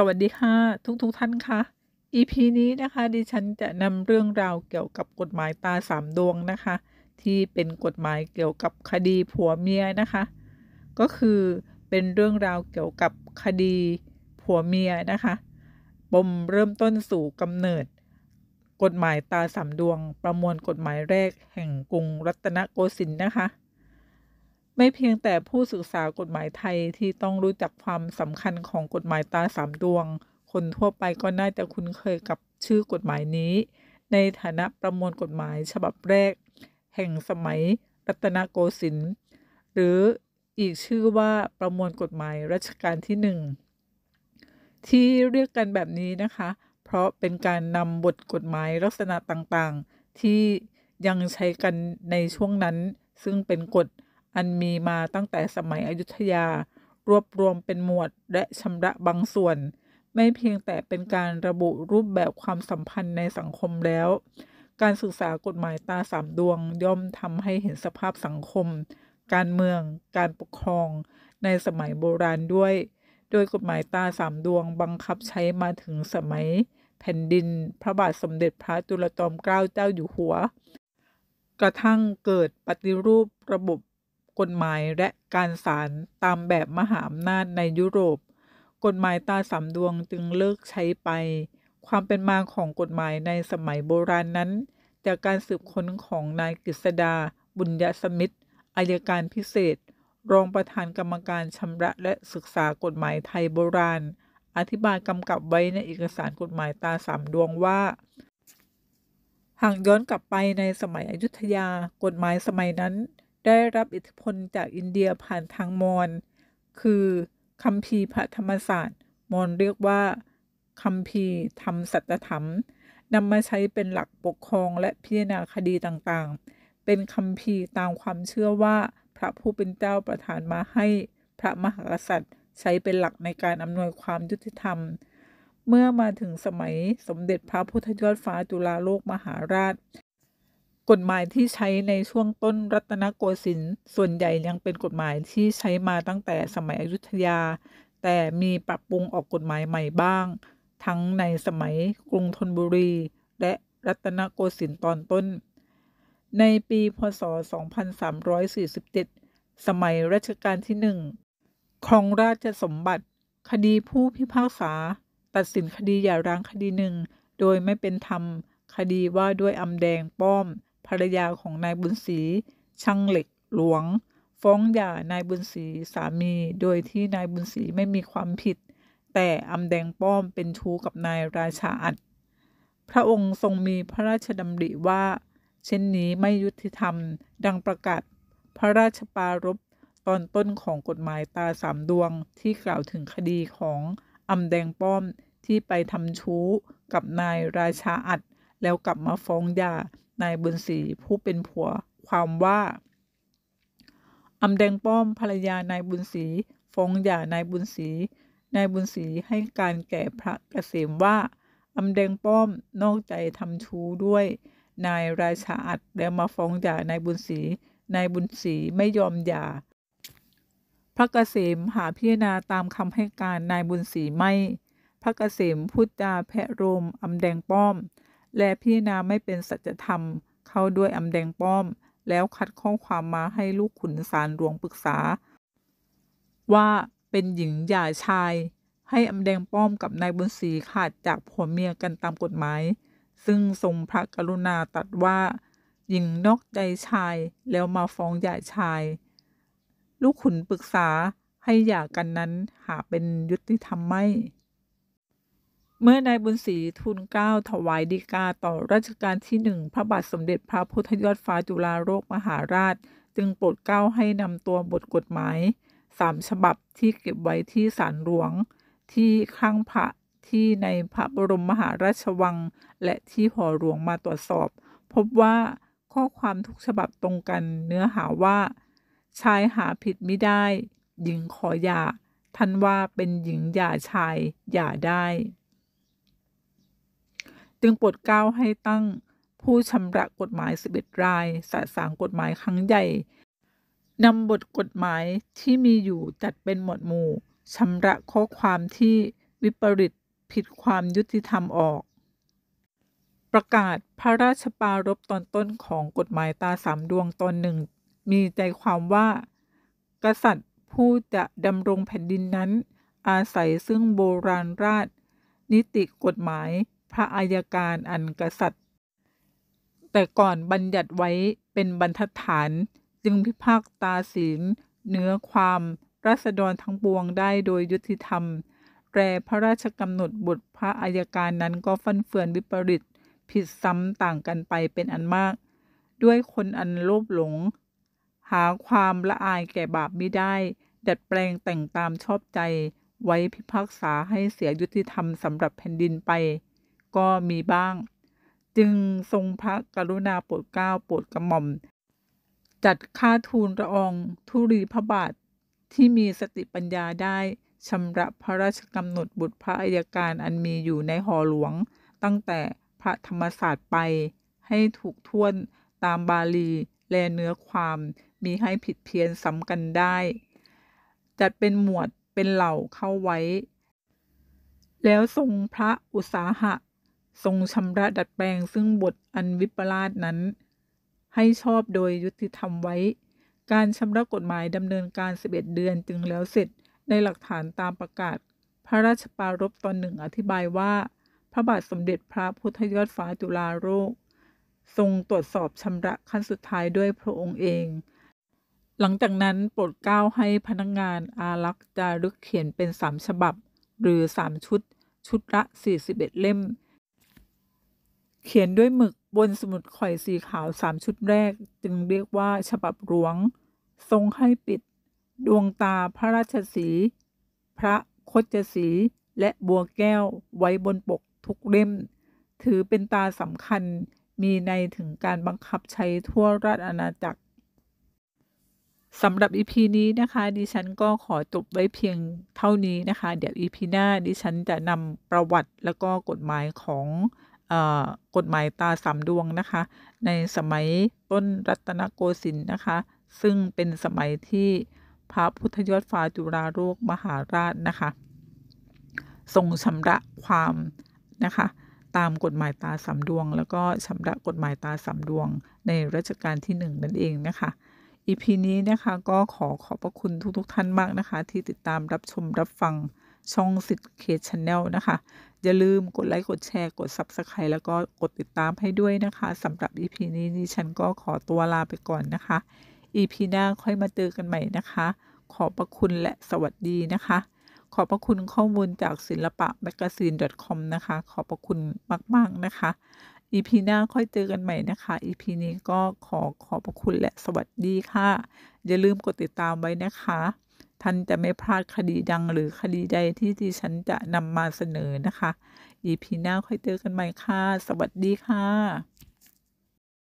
สวัสดีค่ะทุกๆทท่านคะ่ะ EP นี้นะคะดิฉันจะนำเรื่องราวเกี่ยวกับกฎหมายตาสามดวงนะคะ ที่เป็นกฎหมายเกี่ยวกับคดีผัวเมียนะคะ ก็คือเป็นเรื่องราวเกี่ยวกับคดีผัวเมียนะคะบ่มเริ่มต้นสู่กำเนิด กฎหมายตาสามดวง ประมวลกฎหมายแรกแห่งกรุงรัตนโกสินทร์นะคะไม่เพียงแต่ผู้ศึกษากฎหมายไทยที่ต้องรู้จักความสำคัญของกฎหมายตาสามดวง คนทั่วไปก็น่าจะคุ้นเคยกับชื่อกฎหมายนี้ ในฐานะประมวลกฎหมายฉบับแรก แห่งสมัยรัตนโกสินทร์หรืออีกชื่อว่าประมวลกฎหมายรัชกาลที่หนึ่งที่เรียกกันแบบนี้นะคะ เพราะเป็นการนำบทกฎหมายลักษณะต่างๆ ที่ยังใช้กันในช่วงนั้น ซึ่งเป็นกฎอันมีมาตั้งแต่สมัยอยุธยา รวบรวมเป็นหมวดและ ชำระบางส่วน ไม่เพียงแต่เป็นการระบุรูปแบบความสัมพันธ์ในสังคมแล้ว การศึกษากฎหมายตาสามดวงย่อมทำให้เห็นสภาพสังคม การเมือง การปกครอง ในสมัยโบราณด้วย โดยกฎหมายตาสามดวงบังคับใช้มาถึงสมัย แผ่นดิน พระบาทสมเด็จพระจุลจอมเกล้าเจ้าอยู่หัว กระทั่งเกิดปฏิรูประบบกฎหมายและการศาลตามแบบมหาอำนาจในยุโรป กฎหมายตาสามดวงจึงเลิกใช้ไป ความเป็นมาของกฎหมายในสมัยโบราณนนั้น จากการสืบค้นของนายกฤษดาบุญยสมิตรอายการพิเศษ รองประธานกรรมการชำระและศึกษากฎหมายไทยโบราณ อธิบายกำกับไว้ในเอกสารกฎหมายตาสามดวงว่าหากย้อนกลับไปในสมัยอยุธยากฎหมายสมัยนั้นได้รับอิทธิพลจากอินเดียผ่านทางมอญคือคัมภีร์พระธรรมศาสตร์ มอญเรียกว่าคัมภีร์ธรรมสัจธรรมนำมาใช้เป็นหลักปกครองและพิจารณาคดีต่างๆ เป็นคัมภีร์ตามความเชื่อว่าพระผู้ เป็นเจ้าประทานมาให้พระมหากษัตริย์ใช้เป็นหลักในการอำนวยความยุติธรรม เมื่อมาถึงสมัยสมเด็จพระพุทธยอดฟ้าจุฬาโลกมหาราชกฎหมายที่ใช้ในช่วงต้นรัตนโกสินทร์ส่วนใหญ่ยังเป็นกฎหมายที่ใช้มาตั้งแต่สมัยอยุธยา แต่มีปรับปรุงออกกฎหมายใหม่บ้าง ทั้งในสมัยกรุงธนบุรี และรัตนโกสินทร์ตอนต้น ในปีพศ 2347 สมัยรัชกาลที่หนึ่งครองราชสมบัติคดีผู้พิพากษาตัดสินคดีหย่าร้างคดีหนึ่งโดยไม่เป็นธรรมคดีว่าด้วยอำแดงป้อมภรรยาของนายบุญศรีช่างเหล็กหลวง ฟ้องหย่านายบุญศรีสามีโดยที่นายบุญศรีไม่มีความผิด แต่อำแดงป้อมเป็นชู้กับนายราชาอัดพระองค์ทรงมีพระราชดำริว่า เช่นนี้ไม่ยุติธรรมดังประกาศพระราชปารบตอนต้นของกฎหมายตาสามดวงที่กล่าวถึงคดีของอำแดงป้อมที่ไปทำชู้กับนายราชาอัดแล้วกลับมาฟ้องหย่านายบุญศรีผู้เป็นผัวความว่าอำแดงป้อมภรรยานายบุญศรีฟ้องหย่านายบุญศรีนายบุญศรีให้การแก่พระเกษมว่าอำแดงป้อมนอกใจทำชู้ด้วยนายราชาอัดแล้วมาฟ้องหย่านายบุญศรีนายบุญศรีไม่ยอมหย่า พระเกษมหาพิจารณาตามคำให้การนายบุญศรีไม่ พระเกษมพูดจาแพะโรมอำแดงป้อมและพิจารณาไม่เป็นสัจธรรมเข้าด้วยอำแดงป้อม แล้วคัดข้อความมาให้ลูกขุนสารหลวงปรึกษา ว่าเป็นหญิงหย่าชาย ให้อำแดงป้อมกับนายบุญศรีขาดจากผัวเมียกันตามกฎหมาย ซึ่งทรงพระกรุณาตัดว่า หญิงนอกใจชาย แล้วมาฟ้องหย่าชาย ลูกขุนปรึกษาให้หย่ากันนั้นหาเป็นยุติธรรมไหมเมื่อนายบุญศรีทูลเกล้าถวายดีกาต่อรัชกาลที่หนึ่งพระบาทสมเด็จพระพุทธยอดฟ้าจุฬาโลกมหาราช จึงโปรดเกล้าให้นำตัวบทกฎหมายสามฉบับที่เก็บไว้ที่ศาลหลวง ที่ข้างพระที่ในพระบรมมหาราชวังและที่หอหลวงมาตรวจสอบ พบว่าข้อความทุกฉบับตรงกันเนื้อหาว่า ชายหาผิดไม่ได้ หญิงขอหย่าท่านว่าเป็นหญิงหย่าชายหย่าได้จึงโปรดเกล้าให้ตั้งผู้ชำระกฎหมาย 11 รายสาสางกฎหมายครั้งใหญ่ นำบทกฎหมายที่มีอยู่จัดเป็นหมวดหมู่ ชำระข้อความที่วิปริตผิดความยุติธรรมออก ประกาศพระราชปารบตอนต้นของกฎหมายตาสามดวงตอนหนึ่ง มีใจความว่า กษัตริย์ผู้จะดำรงแผ่นดินนั้น อาศัยซึ่งโบราณราช นิติกฎหมายพระอายการอันกษัตริย์ แต่ก่อนบัญญัติไว้เป็นบรรทัดฐานจึงพิพากตาศีลเนื้อความรัษฎรทั้งปวงได้โดยยุติธรรมแปรพระราชกำหนดบรพระอายการนั้นก็ฟันเฟือนวิปริตผิดซ้ำต่างกันไปเป็นอันมาก ด้วยคนอันโลภหลง หาความละอายแก่บาปไม่ได้ ดัดแปลงแต่งตามชอบใจไว้พิพากษาให้เสียยุติธรรมสำหรับแผ่นดินไปก็มีบ้าง จึงทรงพระกรุณาโปรดเกล้าโปรดกระหม่อม จัดค่าทูลระองทุรีพระบาทที่มีสติปัญญาได้ชำระพระราชกำหนดบุตรพระอัยการอันมีอยู่ในหอหลวง ตั้งแต่พระธรรมศาสตร์ไปให้ถูกท่วน ตามบาลีแลเนื้อความมีให้ผิดเพี้ยนซ้ำกันได้ จัดเป็นหมวดเป็นเหล่าเข้าไว้ แล้วทรงพระอุตสาหะทรงชำระดัดแปลงซึ่งบทอันวิปลาสนั้น ให้ชอบโดยยุติธรรมไว้ การชำระกฎหมายดำเนินการ 11 เดือนจึงแล้วเสร็จ ในหลักฐานตามประกาศ พระราชปารภตอนหนึ่งอธิบายว่า พระบาทสมเด็จพระพุทธยอดฟ้าจุฬาโลกทรงตรวจสอบชำระขั้นสุดท้ายด้วยพระองค์เอง หลังจากนั้นโปรดเกล้าให้พนักงงานอารักษ์จารึกเขียนเป็นสามฉบับหรือสามชุดชุดละ41เล่มเขียนด้วยหมึกบนสมุดข่อยสีขาวสามชุดแรกจึงเรียกว่าฉบับหลวง ทรงให้ปิด ดวงตาพระราชสี พระคจสีและบัวแก้วไว้บนปกทุกเล่ม ถือเป็นตาสำคัญมีในถึงการบังคับใช้ทั่วราชอาณาจักรสำหรับอีพีนี้นะคะ ดิฉันก็ขอจบไว้เพียงเท่านี้นะคะ เดี๋ยวอีพีหน้าดิฉันจะนำประวัติและก็กฎหมายของกฎหมายตาสามดวงนะคะในสมัยต้นรัตนโกสินทร์นะคะซึ่งเป็นสมัยที่พระพุทธยอดฟ้าจุฬาโลกมหาราชนะคะทรงชำระความนะคะตามกฎหมายตาสามดวง แล้วก็ชำระกฎหมายตาสามดวง ในรัชกาลที่ 1 นั่นเองนะคะอีพีนี้นะคะก็ขอขอบพระคุณทุกๆทท่านมากนะคะที่ติดตามรับชมรับฟังช่องสิทธิ์เคสชาแนลนะคะอย่าลืมกดไลค์กดแชร์กด Subscribe แล้วก็กดติดตามให้ด้วยนะคะสำหรับ EP นี้ดิฉันก็ขอตัวลาไปก่อนนะคะ EP หน้าค่อยมาเจอกันใหม่นะคะ ขอบพระคุณและสวัสดีนะคะ ขอบพระคุณข้อมูลจากศิลปะ m a g a z ดอท c o m นะคะ ขอบพระคุณมาก ๆ นะคะอีพีหน้าค่อยเจอกันใหม่นะคะอีพีนี้ก็ขอขอบพระคุณและสวัสดีค่ะ อย่าลืมกดติดตามไว้นะคะท่าน จะไม่พลาดคดีดังหรือคดีใดที่ดิฉันจะนำมาเสนอนะคะ อีพีหน้า ค่อยเจอกัน ใหม่ ค่ะ สวัสดีค่ะ